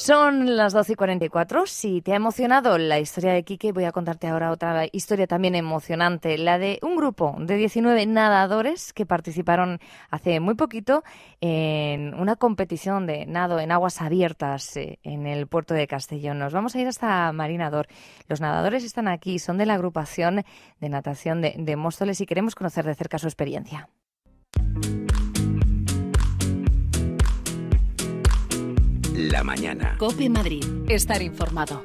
Son las 12 y 44. Si te ha emocionado la historia de Quique, voy a contarte ahora otra historia también emocionante, la de un grupo de 19 nadadores que participaron hace muy poquito en una competición de nado en aguas abiertas eh, en el puerto de Castellón. Nos vamos a ir hasta Marinador. Los nadadores están aquí, son de la agrupación de natación de, de Móstoles y queremos conocer de cerca su experiencia. La mañana. Cope Madrid. Estar informado.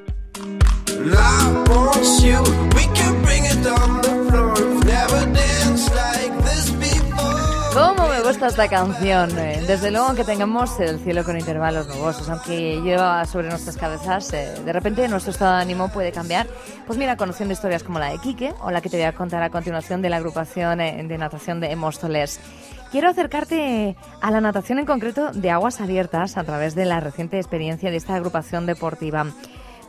¿Cómo me gusta esta canción? Eh? Desde luego que tengamos el cielo con intervalos nubosos, aunque lleva sobre nuestras cabezas, eh, de repente nuestro estado de ánimo puede cambiar. Pues mira, conociendo historias como la de Quique o la que te voy a contar a continuación de la agrupación eh, de natación de Móstoles. Quiero acercarte a la natación en concreto de aguas abiertas a través de la reciente experiencia de esta agrupación deportiva.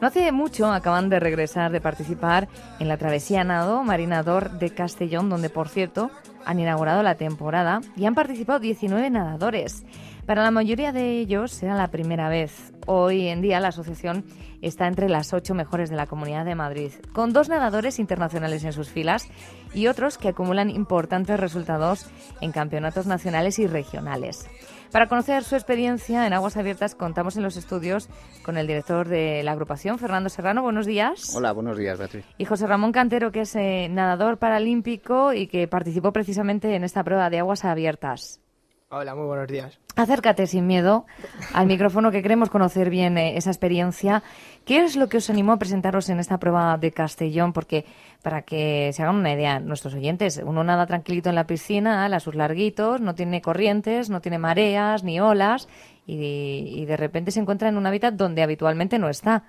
No hace mucho acaban de regresar de participar en la travesía nado marinador de Castellón, donde por cierto han inaugurado la temporada y han participado 19 nadadores. Para la mayoría de ellos será la primera vez. Hoy en día la asociación está entre las ocho mejores de la Comunidad de Madrid, con dos nadadores internacionales en sus filas y otros que acumulan importantes resultados en campeonatos nacionales y regionales. Para conocer su experiencia en Aguas Abiertas contamos en los estudios con el director de la agrupación, Fernando Serrano. Buenos días. Hola, buenos días, Beatriz. Y José Ramón Cantero, que es eh, nadador paralímpico y que participó precisamente en esta prueba de Aguas Abiertas. Hola, muy buenos días. Acércate sin miedo al micrófono que queremos conocer bien eh, esa experiencia. ¿Qué es lo que os animó a presentaros en esta prueba de Castellón? Porque para que se hagan una idea nuestros oyentes, uno nada tranquilito en la piscina, a sus larguitos, no tiene corrientes, no tiene mareas ni olas y, de repente se encuentra en un hábitat donde habitualmente no está.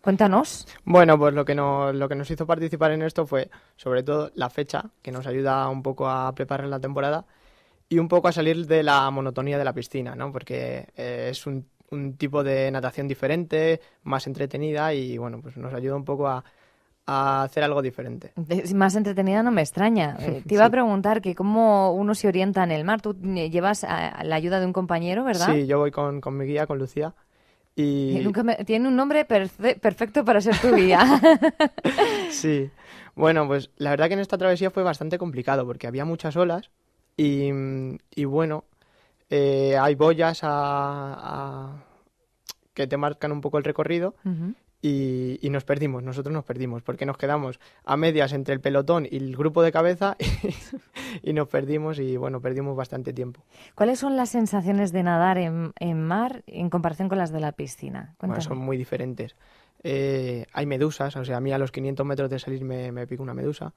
Cuéntanos. Bueno, pues lo que, lo que nos hizo participar en esto fue sobre todo la fecha, que nos ayuda un poco a preparar la temporada y un poco a salir de la monotonía de la piscina, ¿no? Porque eh, es un, tipo de natación diferente, más entretenida y bueno, pues nos ayuda un poco a, hacer algo diferente. Más entretenida no me extraña. Eh, te iba a preguntar que cómo uno se orienta en el mar. Tú eh, llevas la ayuda de un compañero, ¿verdad? Sí, yo voy con, mi guía, con Lucía. Y... Nunca Tiene un nombre perfecto para ser tu guía. sí. Bueno, pues la verdad que en esta travesía fue bastante complicado porque había muchas olas y, bueno, eh, hay boyas que te marcan un poco el recorrido y, nos perdimos, nosotros nos perdimos, porque nos quedamos a medias entre el pelotón y el grupo de cabeza y, nos perdimos y bueno, perdimos bastante tiempo. ¿Cuáles son las sensaciones de nadar en, mar en comparación con las de la piscina? Bueno, son muy diferentes. Eh, hay medusas, o sea, a mí a los 500 metros de salir me, pico pica una medusa.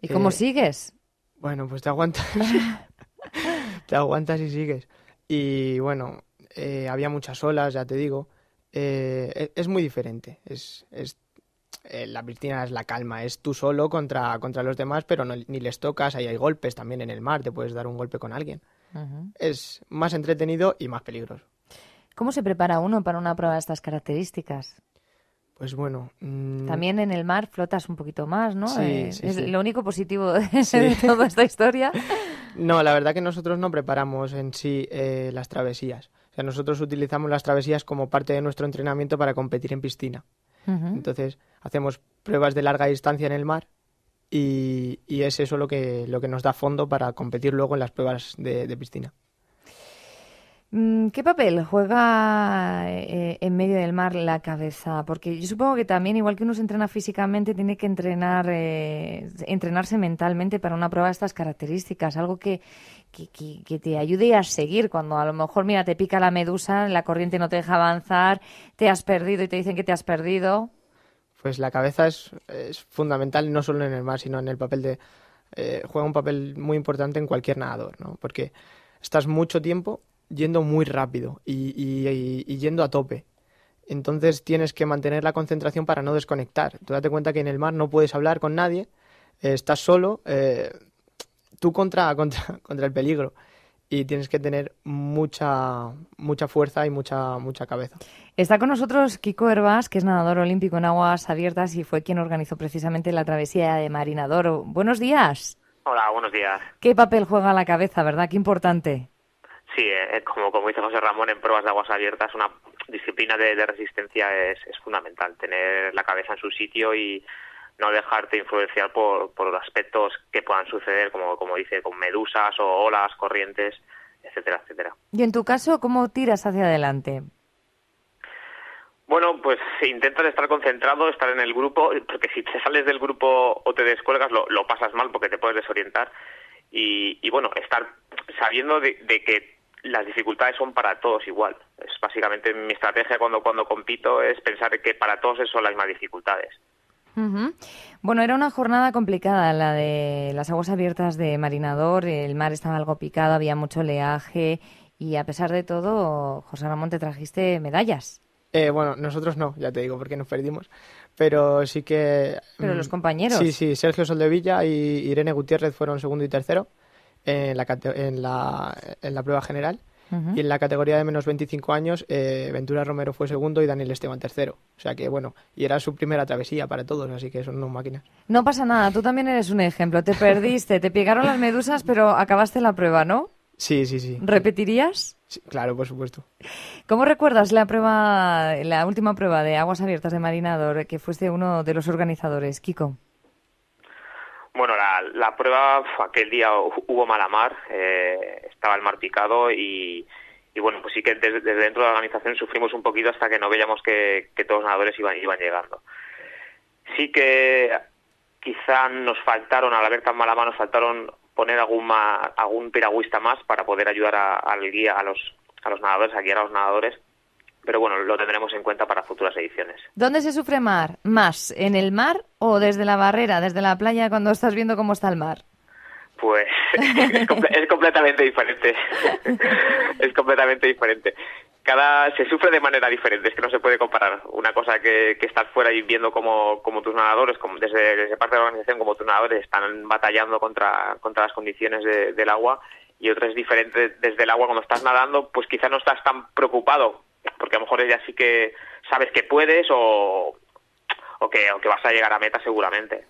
¿Y cómo eh, sigues? Bueno, pues te aguantas. te aguantas y sigues. Y bueno, eh, había muchas olas, ya te digo. Eh, e-, es, muy diferente. Es, eh, la piscina es la calma, es tú solo contra, contra los demás, pero ni les tocas, ahí hay golpes también en el mar, te puedes dar un golpe con alguien. Es más entretenido y más peligroso. ¿Cómo se prepara uno para una prueba de estas características? Pues bueno. Mm, También en el mar flotas un poquito más, ¿no? Eh, es lo único positivo de toda esta historia. No, la verdad que nosotros no preparamos en sí eh, las travesías. O sea, nosotros utilizamos las travesías como parte de nuestro entrenamiento para competir en piscina. Entonces, hacemos pruebas de larga distancia en el mar y, es eso lo que, lo que nos da fondo para competir luego en las pruebas de piscina. Mm, ¿Qué papel juega eh, eh, en medio del mar la cabeza? Porque yo supongo que también, igual que uno se entrena físicamente, tiene que entrenar, eh, entrenarse mentalmente para una prueba de estas características, algo que, que, te ayude a seguir cuando a lo mejor, mira, te pica la medusa, la corriente no te deja avanzar, te has perdido y te dicen que te has perdido. Pues la cabeza es, fundamental no solo en el mar, sino en el papel de... juega un papel muy importante en cualquier nadador, ¿no? Porque estás mucho tiempo yendo muy rápido y, yendo a tope. Entonces tienes que mantener la concentración para no desconectar. Tú date cuenta que en el mar no puedes hablar con nadie, eh, estás solo, eh, tú contra, contra, contra el peligro y tienes que tener mucha mucha fuerza y mucha mucha cabeza. Está con nosotros Kiko Herbas que es nadador olímpico en aguas abiertas y fue quien organizó precisamente la travesía de Marinador. Buenos días. Hola, buenos días. ¿Qué papel juega la cabeza, verdad? Qué importante. Sí, eh, eh, como, como dice José Ramón, en pruebas de aguas abiertas una disciplina de, resistencia es, fundamental, tener la cabeza en su sitio y no dejarte influenciar por, por aspectos que puedan suceder, como, como dice, con medusas o olas, corrientes, etcétera, etcétera. Y en tu caso, ¿cómo tiras hacia adelante? Bueno, pues intentas estar concentrado, estar en el grupo, porque si te sales del grupo o te descuelgas, lo, pasas mal porque te puedes desorientar. Y, bueno, estar sabiendo de, que las dificultades son para todos igual. Es básicamente mi estrategia cuando, cuando compito es pensar que para todos son las mismas dificultades. Bueno, era una jornada complicada la de las aguas abiertas de Marinador. El mar estaba algo picado, había mucho oleaje y a pesar de todo, José Ramón, te trajiste medallas. Eh, bueno, nosotros no, ya te digo, porque nos perdimos. Pero sí que. Pero los mm, compañeros. Sí, sí, Sergio Soldevilla y Irene Gutiérrez fueron segundo y tercero en la, prueba general. Y en la categoría de menos 25 años, eh, Ventura Romero fue segundo y Daniel Esteban tercero. O sea que bueno, y era su primera travesía para todos, así que son no máquinas. No pasa nada, tú también eres un ejemplo. Te perdiste, te pegaron las medusas, pero acabaste la prueba, ¿no? Sí, sí, sí. ¿Repetirías? claro, por supuesto. ¿Cómo recuerdas la la última prueba de aguas abiertas de Marinador, que fuiste uno de los organizadores, Kiko? la, prueba aquel día hubo mala mar, eh, estaba el mar picado y, bueno, pues sí que desde, dentro de la organización sufrimos un poquito hasta que no veíamos que, todos los nadadores iban, iban llegando. Sí que quizá nos faltaron, al haber tan mala mano, nos faltaron poner algún, algún piragüista más para poder ayudar al guía, a los, a los nadadores, a guiar a los nadadores pero bueno, lo tendremos en cuenta para futuras ediciones. ¿Dónde se sufre mar? más? ¿En el mar o desde la barrera, desde la playa cuando estás viendo cómo está el mar? Pues es, completamente diferente. es completamente diferente. Cada se sufre de manera diferente, es que no se puede comparar. Una cosa que, estás fuera y viendo cómo, como tus nadadores, como desde, parte de la organización, como tus nadadores están batallando contra, contra las condiciones del agua y otra es diferente desde el agua cuando estás nadando, pues quizás no estás tan preocupado porque a lo mejor ya sí que sabes que puedes o, que, o que vas a llegar a meta seguramente.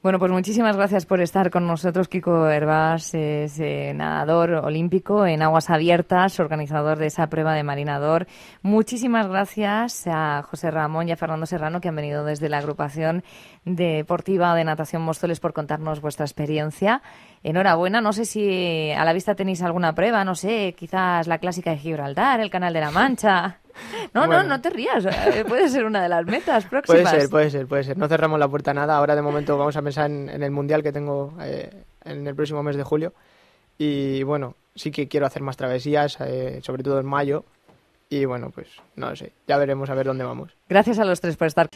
Bueno, pues muchísimas gracias por estar con nosotros. Kiko Herbás es eh, nadador olímpico en aguas abiertas, organizador de esa prueba de marinador. Muchísimas gracias a José Ramón y a Fernando Serrano que han venido desde la agrupación deportiva de natación Móstoles por contarnos vuestra experiencia. Enhorabuena. No sé si a la vista tenéis alguna prueba, no sé, quizás la clásica de Gibraltar, el Canal de la Mancha. No, no, no te rías. Eh, puede ser una de las metas próximas. Puede ser, puede ser, puede ser. No cerramos la puerta a nada. Ahora de momento vamos a pensar en, el mundial que tengo eh, en el próximo mes de julio. Y bueno, sí que quiero hacer más travesías, eh, sobre todo en mayo. Y bueno, pues no sé. Ya veremos a ver dónde vamos. Gracias a los tres por estar.